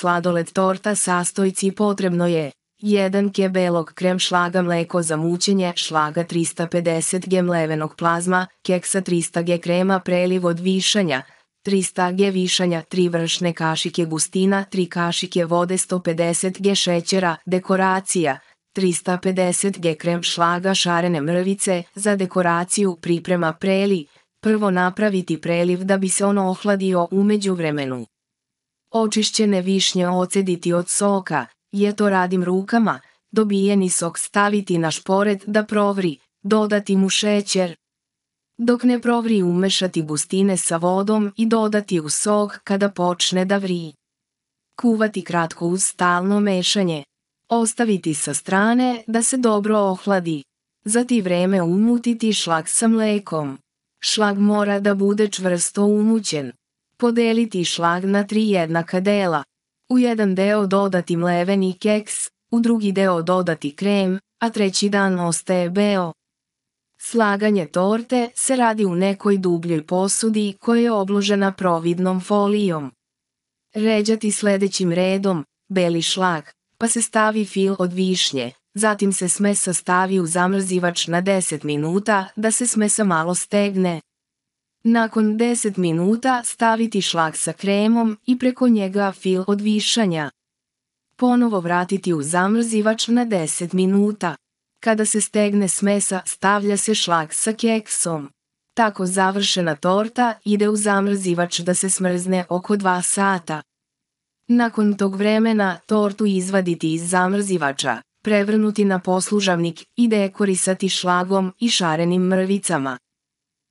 sladoled torta sastojci potrebno je 1 ke belog krem šlaga mleko za mučenje šlaga 350 g mlevenog plazma, keksa 300 g krema preliv od višanja, 300 g višanja, 3 vršne kašike gustina, 3 kašike vode, 150 g šećera, dekoracija, 350 g krem šlaga šarene mrvice, za dekoraciju priprema preli, prvo napraviti preliv da bi se ono ohladio umeđu vremenu. Očišćene višnje ocediti od soka, je to radim rukama, dobijeni sok staviti na špored da provri, dodati mu šećer. Dok ne provri umešati gustine sa vodom i dodati u sok kada počne da vri. Kuvati kratko uz stalno mešanje. Ostaviti sa strane da se dobro ohladi. Za ti vreme umutiti šlag sa mlekom. Šlag mora da bude čvrsto umućen. Podeliti šlag na tri jednaka dela. U jedan deo dodati mleveni keks, u drugi deo dodati krem, a treći dan ostaje beo. Slaganje torte se radi u nekoj dubljoj posudi koja je obložena providnom folijom. Ređati sljedećim redom, beli šlag, pa se stavi fil od višnje, zatim se smesa stavi u zamrzivač na 10 minuta da se smesa malo stegne. Nakon 10 minuta staviti šlak sa kremom i preko njega fil od višanja. Ponovo vratiti u zamrzivač na 10 minuta. Kada se stegne smesa stavlja se šlak sa keksom. Tako završena torta ide u zamrzivač da se smrzne oko 2 sata. Nakon tog vremena tortu izvaditi iz zamrzivača, prevrnuti na poslužavnik i dekorisati šlagom i šarenim mrvicama.